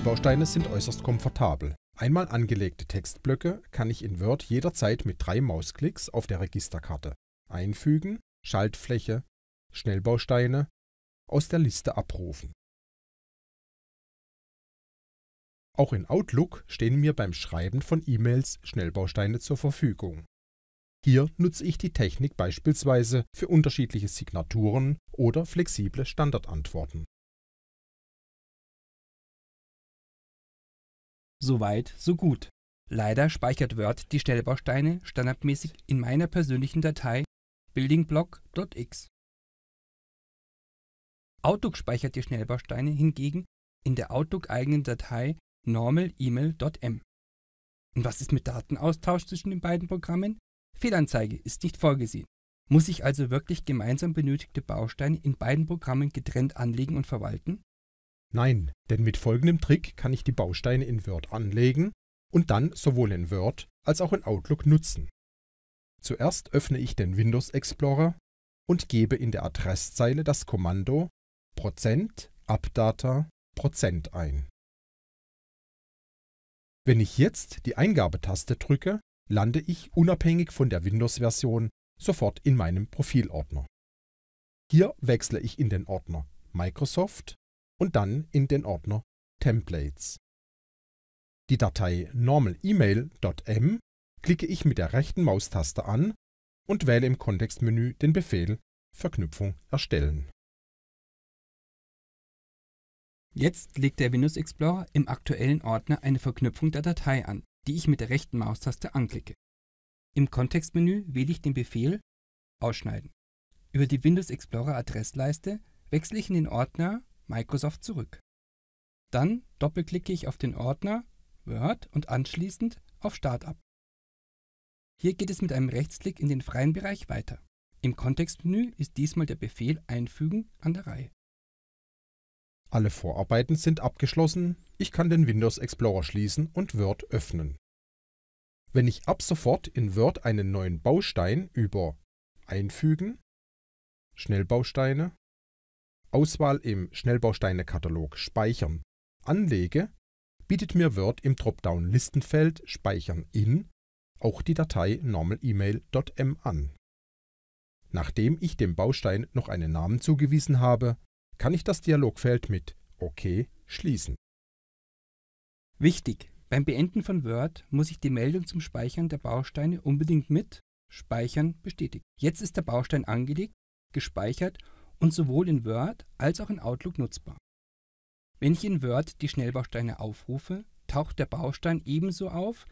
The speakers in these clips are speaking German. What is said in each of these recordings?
Teilbausteine sind äußerst komfortabel. Einmal angelegte Textblöcke kann ich in Word jederzeit mit drei Mausklicks auf der Registerkarte Einfügen, Schaltfläche, Schnellbausteine aus der Liste abrufen. Auch in Outlook stehen mir beim Schreiben von E-Mails Schnellbausteine zur Verfügung. Hier nutze ich die Technik beispielsweise für unterschiedliche Signaturen oder flexible Standardantworten. Soweit, so gut. Leider speichert Word die Stellbausteine standardmäßig in meiner persönlichen Datei buildingblock.x. Outlook speichert die Schnellbausteine hingegen in der Outlook-eigenen Datei normal-email.m. Und was ist mit Datenaustausch zwischen den beiden Programmen? Fehlanzeige ist nicht vorgesehen. Muss ich also wirklich gemeinsam benötigte Bausteine in beiden Programmen getrennt anlegen und verwalten? Nein, denn mit folgendem Trick kann ich die Bausteine in Word anlegen und dann sowohl in Word als auch in Outlook nutzen. Zuerst öffne ich den Windows Explorer und gebe in der Adresszeile das Kommando %updata ein. Wenn ich jetzt die Eingabetaste drücke, lande ich unabhängig von der Windows-Version sofort in meinem Profilordner. Hier wechsle ich in den Ordner Microsoft und dann in den Ordner Templates. Die Datei normalemail.m klicke ich mit der rechten Maustaste an und wähle im Kontextmenü den Befehl Verknüpfung erstellen. Jetzt legt der Windows Explorer im aktuellen Ordner eine Verknüpfung der Datei an, die ich mit der rechten Maustaste anklicke. Im Kontextmenü wähle ich den Befehl Ausschneiden. Über die Windows Explorer Adressleiste wechsle ich in den Ordner Microsoft zurück. Dann doppelklicke ich auf den Ordner Word und anschließend auf Startup. Hier geht es mit einem Rechtsklick in den freien Bereich weiter. Im Kontextmenü ist diesmal der Befehl Einfügen an der Reihe. Alle Vorarbeiten sind abgeschlossen, ich kann den Windows Explorer schließen und Word öffnen. Wenn ich ab sofort in Word einen neuen Baustein über Einfügen, Schnellbausteine Auswahl im Schnellbausteine-Katalog Speichern anlege, bietet mir Word im Dropdown-Listenfeld Speichern in auch die Datei normalemail.m an. Nachdem ich dem Baustein noch einen Namen zugewiesen habe, kann ich das Dialogfeld mit OK schließen. Wichtig! Beim Beenden von Word muss ich die Meldung zum Speichern der Bausteine unbedingt mit Speichern bestätigen. Jetzt ist der Baustein angelegt, gespeichert und sowohl in Word als auch in Outlook nutzbar. Wenn ich in Word die Schnellbausteine aufrufe, taucht der Baustein ebenso auf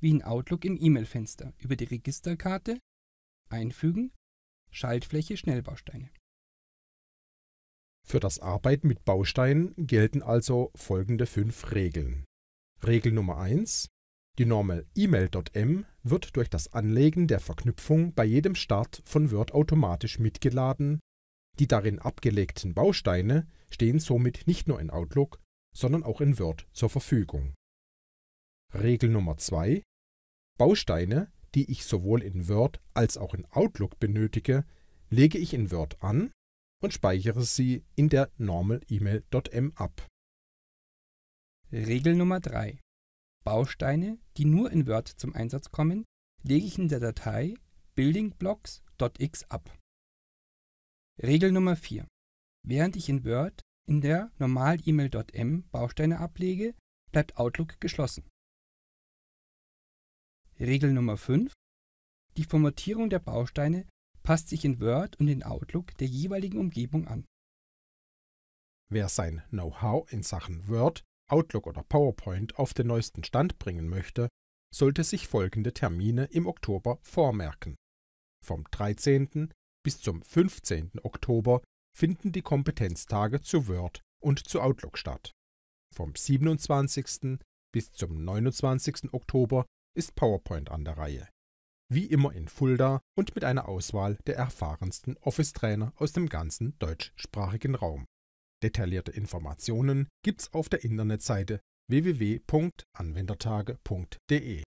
wie in Outlook im E-Mail-Fenster über die Registerkarte Einfügen, Schaltfläche Schnellbausteine. Für das Arbeiten mit Bausteinen gelten also folgende fünf Regeln. Regel Nummer 1. Die Normal email.m wird durch das Anlegen der Verknüpfung bei jedem Start von Word automatisch mitgeladen, die darin abgelegten Bausteine stehen somit nicht nur in Outlook, sondern auch in Word zur Verfügung. Regel Nummer 2: Bausteine, die ich sowohl in Word als auch in Outlook benötige, lege ich in Word an und speichere sie in der Normal email.m ab. Regel Nummer 3 Bausteine, die nur in Word zum Einsatz kommen, lege ich in der Datei buildingblocks.x ab. Regel Nummer 4. Während ich in Word in der normal-email.m Bausteine ablege, bleibt Outlook geschlossen. Regel Nummer 5. Die Formatierung der Bausteine passt sich in Word und in Outlook der jeweiligen Umgebung an. Wer sein Know-how in Sachen Word Outlook oder PowerPoint auf den neuesten Stand bringen möchte, sollte sich folgende Termine im Oktober vormerken. Vom 13. bis zum 15. Oktober finden die Kompetenztage zu Word und zu Outlook statt. Vom 27. bis zum 29. Oktober ist PowerPoint an der Reihe. Wie immer in Fulda und mit einer Auswahl der erfahrensten Office-Trainer aus dem ganzen deutschsprachigen Raum. Detaillierte Informationen gibt's auf der Internetseite www.anwendertage.de.